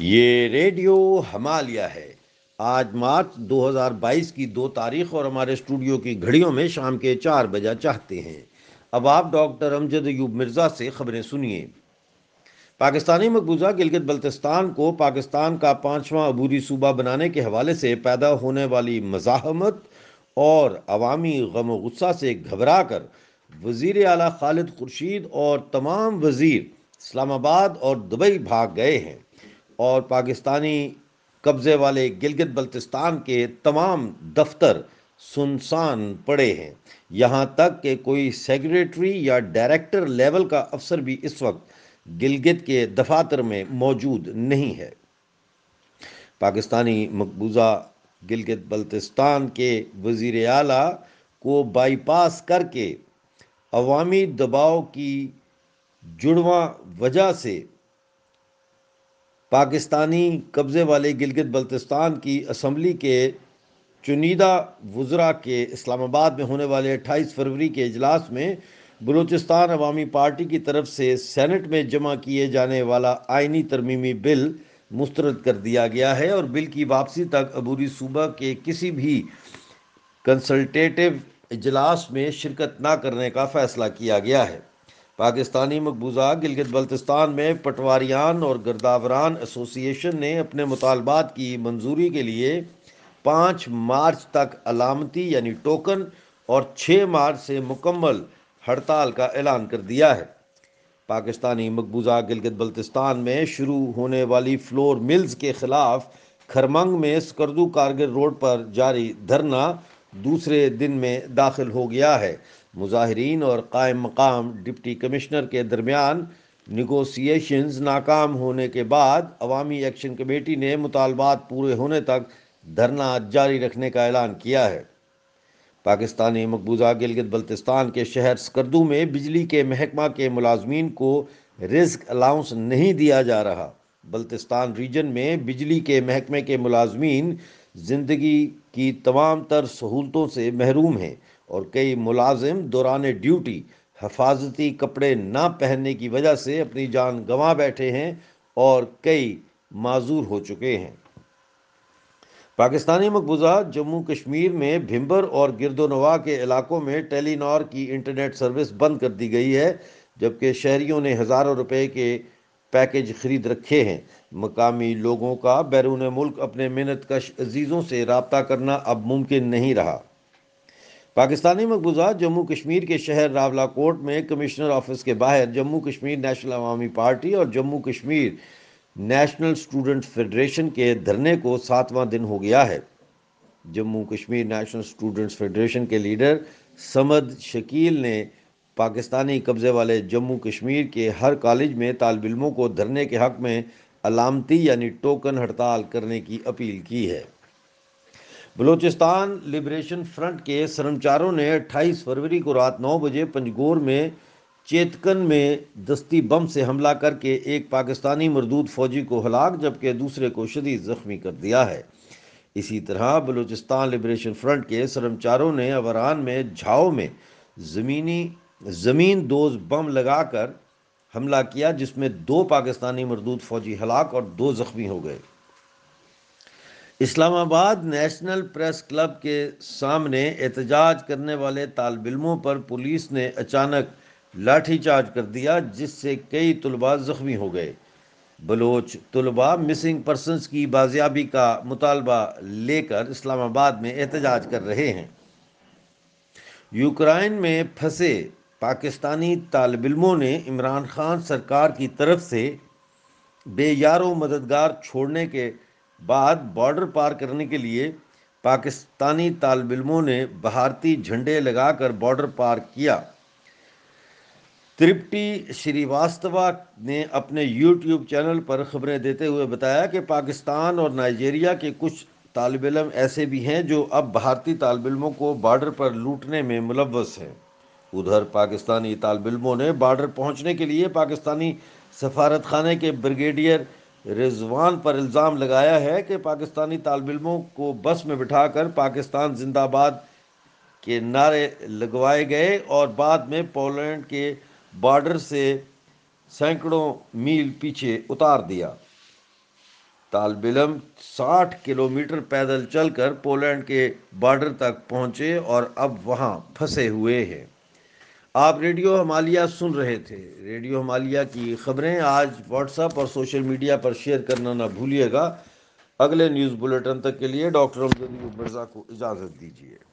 ये रेडियो हमालिया है आज मार्च 2022 की दो तारीख और हमारे स्टूडियो की घड़ियों में शाम के चार बजा चाहते हैं अब आप डॉक्टर अमजद यूब मिर्ज़ा से खबरें सुनिए पाकिस्तानी मकबूजा गिलगित बल्तिस्तान को पाकिस्तान का पाँचवा अबूरी सूबा बनाने के हवाले से पैदा होने वाली मजाहमत और अवामी गम गुस्सा से घबरा कर वज़ी अला खालिद खुर्शीद और तमाम वज़ीर इस्लामाबाद और दुबई भाग गए हैं और पाकिस्तानी कब्ज़े वाले गिलगित बल्तिस्तान के तमाम दफ्तर सुनसान पड़े हैं यहाँ तक कि कोई सेक्रेटरी या डायरेक्टर लेवल का अफसर भी इस वक्त गिलगित के दफातर में मौजूद नहीं है पाकिस्तानी मकबूजा गिलगित बल्तिस्तान के वजीर अला को बाईपास करके अवामी दबाव की जुड़वा वजह से पाकिस्तानी कब्ज़े वाले गिलगित बल्तिस्तान की असम्बली के चुनीदा वज्रा के इस्लामाबाद में होने वाले 28 फरवरी के अजलास में बलूचिस्तान अवामी पार्टी की तरफ से सेनेट में जमा किए जाने वाला आइनी तरमीमी बिल मुस्तरद कर दिया गया है और बिल की वापसी तक अबूरी सूबा के किसी भी कंसल्टेटिव इजलास में शिरकत ना करने का फैसला किया गया है पाकिस्तानी मकबूजा गिलगित बल्तिस्तान में पटवारियान और गर्दावरान एसोसिएशन ने अपने मुतालबात की मंजूरी के लिए पाँच मार्च तक अलामती यानी टोकन और छः मार्च से मुकम्मल हड़ताल का ऐलान कर दिया है पाकिस्तानी मकबूजा गिलगित बल्तिस्तान में शुरू होने वाली फ्लोर मिल्स के ख़िलाफ़ खरमंग में स्कर्दू कारगिल रोड पर जारी धरना दूसरे दिन में दाखिल हो गया है मुजाहरीन और कायम मकाम डिप्टी कमिश्नर के दरमियान निगोसिएशंस नाकाम होने के बाद अवामी एक्शन कमेटी ने मुतालबात पूरे होने तक धरना जारी रखने का ऐलान किया है पाकिस्तानी मकबूजा गिलगित बल्तिस्तान के शहर स्कर्दू में बिजली के महकमा के मुलाजमीन को रिस्क अलाउंस नहीं दिया जा रहा बल्तिस्तान रीजन में बिजली के महकमे के मुलाजमीन ज़िंदगी की तमाम तर सहूलतों से महरूम हैं और कई मुलाजिम दौरान ड्यूटी हफाजती कपड़े ना पहनने की वजह से अपनी जान गंवा बैठे हैं और कई माजूर हो चुके हैं पाकिस्तानी मकबूजा जम्मू कश्मीर में भिम्बर और गिरदोनवा के इलाकों में टेलीनॉर की इंटरनेट सर्विस बंद कर दी गई है जबकि शहरियों ने हज़ारों रुपए के पैकेज खरीद रखे हैं मकामी लोगों का बैरून मुल्क अपने मेहनत कश अजीज़ों से रबता करना अब मुमकिन नहीं रहा पाकिस्तानी मकबूजा जम्मू कश्मीर के शहर रावला कोर्ट में कमिश्नर ऑफिस के बाहर जम्मू कश्मीर नेशनल अवामी पार्टी और Jammu Kashmir national student federation के धरने को सातवां दिन हो गया है Jammu Kashmir national students federation के लीडर समद शकील ने पाकिस्तानी कब्ज़े वाले जम्मू कश्मीर के हर कॉलेज में तालब इलमों को धरने के हक में अलामती यानी टोकन हड़ताल करने की अपील की है बलूचिस्तान लिबरेशन फ्रंट के शर्मचारों ने 28 फरवरी को रात 9 बजे पंजगोर में चेतकन में दस्ती बम से हमला करके एक पाकिस्तानी मरदूद फौजी को हलाक जबकि दूसरे को शदीद ज़ख्मी कर दिया है इसी तरह बलूचिस्तान लिबरेशन फ्रंट के शर्मचारों ने अवरान में झाओ में ज़मीनी ज़मीन दोज बम लगाकर हमला किया जिसमें दो पाकिस्तानी मरदूद फौजी हलाक और दो ज़ख्मी हो गए इस्लामाबाद नेशनल प्रेस क्लब के सामने एहतजाज करने वाले इलमों पर पुलिस ने अचानक लाठीचार्ज कर दिया जिससे कई तलबा ज़ख्मी हो गए बलोच तलबा मिसिंग पर्सनस की बाजियाबी का मुतालबा लेकर इस्लामाबाद में एहतजाज कर रहे हैं यूक्राइन में फंसे पाकिस्तानी इलमों ने इमरान खान सरकार की तरफ से बेयारों मददगार छोड़ने के बाद बॉर्डर पार करने के लिए पाकिस्तानी तालब इलमों ने भारतीय झंडे लगाकर बॉर्डर पार किया तृप्ति श्रीवास्तवा ने अपने यूट्यूब चैनल पर खबरें देते हुए बताया कि पाकिस्तान और नाइजीरिया के कुछ तालब इलम ऐसे भी हैं जो अब भारतीय तालब इलमों को बॉर्डर पर लूटने में मुलवस हैं उधर पाकिस्तानी तालब इलमों ने बॉर्डर पहुंचने के लिए पाकिस्तानी सफारत खाने के ब्रिगेडियर रिजवान पर इल्ज़ाम लगाया है कि पाकिस्तानी तालबिलमों को बस में बिठाकर पाकिस्तान जिंदाबाद के नारे लगवाए गए और बाद में पोलैंड के बॉर्डर से सैकड़ों मील पीछे उतार दिया तालब इलम साठ किलोमीटर पैदल चलकर पोलैंड के बॉर्डर तक पहुंचे और अब वहां फंसे हुए हैं आप रेडियो हमालिया सुन रहे थे रेडियो हमालिया की खबरें आज व्हाट्सएप और सोशल मीडिया पर शेयर करना ना भूलिएगा अगले न्यूज़ बुलेटिन तक के लिए डॉक्टर अमजदी मिर्ज़ा को इजाज़त दीजिए